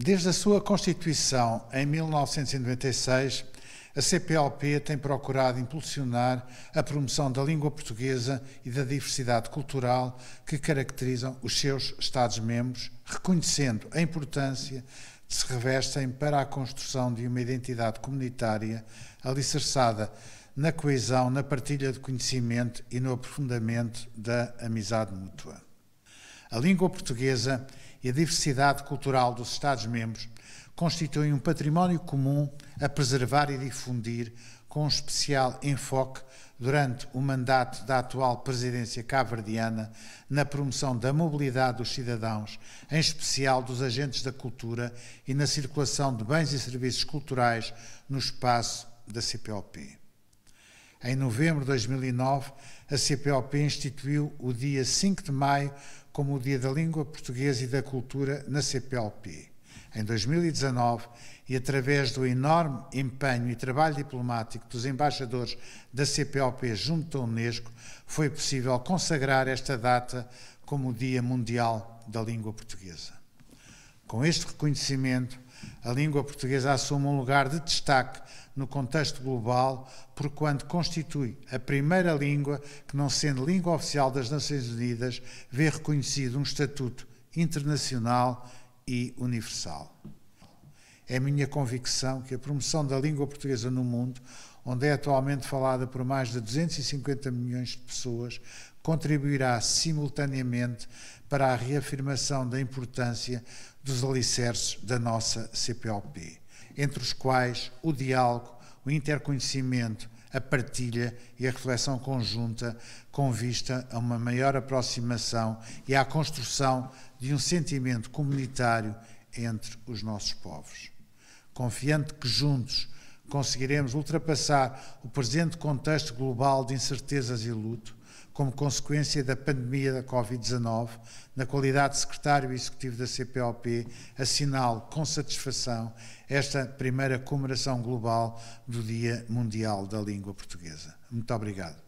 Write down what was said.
Desde a sua constituição, em 1996, a CPLP tem procurado impulsionar a promoção da língua portuguesa e da diversidade cultural que caracterizam os seus Estados-membros, reconhecendo a importância que se revestem para a construção de uma identidade comunitária alicerçada na coesão, na partilha de conhecimento e no aprofundamento da amizade mútua. A língua portuguesa e a diversidade cultural dos Estados-membros constituem um património comum a preservar e difundir, com um especial enfoque durante o mandato da atual presidência cabo-verdiana na promoção da mobilidade dos cidadãos, em especial dos agentes da cultura e na circulação de bens e serviços culturais no espaço da CPLP. Em novembro de 2009, a CPLP instituiu o dia 5 de maio como o Dia da Língua Portuguesa e da Cultura na CPLP. Em 2019, e através do enorme empenho e trabalho diplomático dos embaixadores da CPLP junto à Unesco, foi possível consagrar esta data como o Dia Mundial da Língua Portuguesa. Com este reconhecimento, a língua portuguesa assume um lugar de destaque no contexto global, porquanto constitui a primeira língua que, não sendo língua oficial das Nações Unidas, vê reconhecido um estatuto internacional e universal. É minha convicção que a promoção da língua portuguesa no mundo, onde é atualmente falada por mais de 250 milhões de pessoas, contribuirá simultaneamente para a reafirmação da importância dos alicerces da nossa CPLP, entre os quais o diálogo, o interconhecimento, a partilha e a reflexão conjunta com vista a uma maior aproximação e à construção de um sentimento comunitário entre os nossos povos confiante que juntos conseguiremos ultrapassar o presente contexto global de incertezas e luto, como consequência da pandemia da Covid-19, na qualidade de secretário executivo da CPOP, assinalo com satisfação esta primeira comemoração global do Dia Mundial da Língua Portuguesa. Muito obrigado.